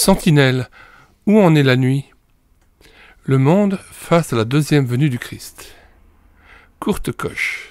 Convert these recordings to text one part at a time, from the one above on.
Sentinelle, où en est la nuit Le monde face à la deuxième venue du Christ. Courtecoche,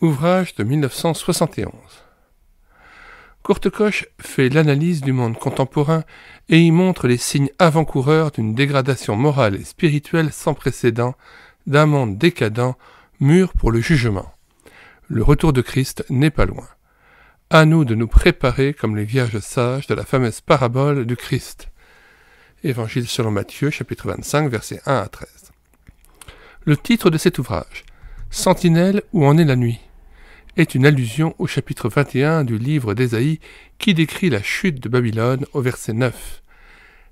Ouvrage de 1971. Courte fait l'analyse du monde contemporain et y montre les signes avant-coureurs d'une dégradation morale et spirituelle sans précédent, d'un monde décadent, mûr pour le jugement. Le retour de Christ n'est pas loin à nous de nous préparer comme les vierges sages de la fameuse parabole du Christ. Évangile selon Matthieu, chapitre 25, versets 1 à 13. Le titre de cet ouvrage, Sentinelle où en est la nuit, est une allusion au chapitre 21 du livre d'Ésaïe qui décrit la chute de Babylone au verset 9.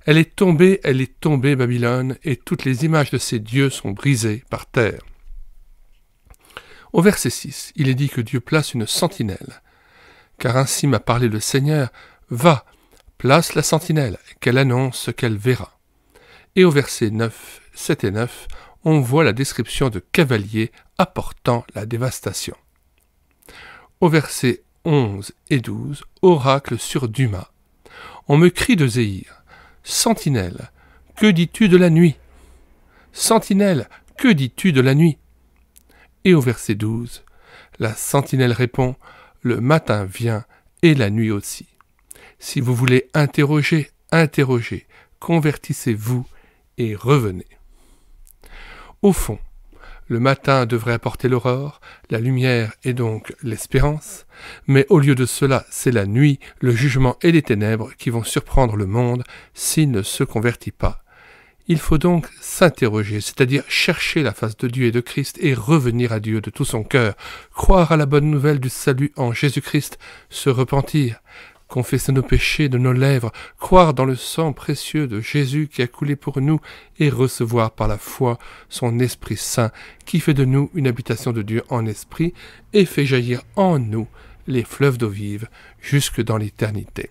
Elle est tombée, elle est tombée, Babylone, et toutes les images de ses dieux sont brisées par terre. Au verset 6, il est dit que Dieu place une sentinelle car ainsi m'a parlé le Seigneur, va, place la sentinelle, qu'elle annonce ce qu'elle verra. Et au verset 9, 7 et 9, on voit la description de cavaliers apportant la dévastation. Au verset 11 et 12, oracle sur Dumas. On me crie de Zéhir, Sentinelle, que dis-tu de la nuit Sentinelle, que dis-tu de la nuit Et au verset 12, la sentinelle répond le matin vient et la nuit aussi. Si vous voulez interroger, interrogez, convertissez-vous et revenez. Au fond, le matin devrait apporter l'aurore, la lumière et donc l'espérance, mais au lieu de cela, c'est la nuit, le jugement et les ténèbres qui vont surprendre le monde s'il ne se convertit pas, il faut donc s'interroger, c'est-à-dire chercher la face de Dieu et de Christ et revenir à Dieu de tout son cœur, croire à la bonne nouvelle du salut en Jésus-Christ, se repentir, confesser nos péchés de nos lèvres, croire dans le sang précieux de Jésus qui a coulé pour nous et recevoir par la foi son Esprit Saint qui fait de nous une habitation de Dieu en esprit et fait jaillir en nous les fleuves d'eau vive jusque dans l'éternité.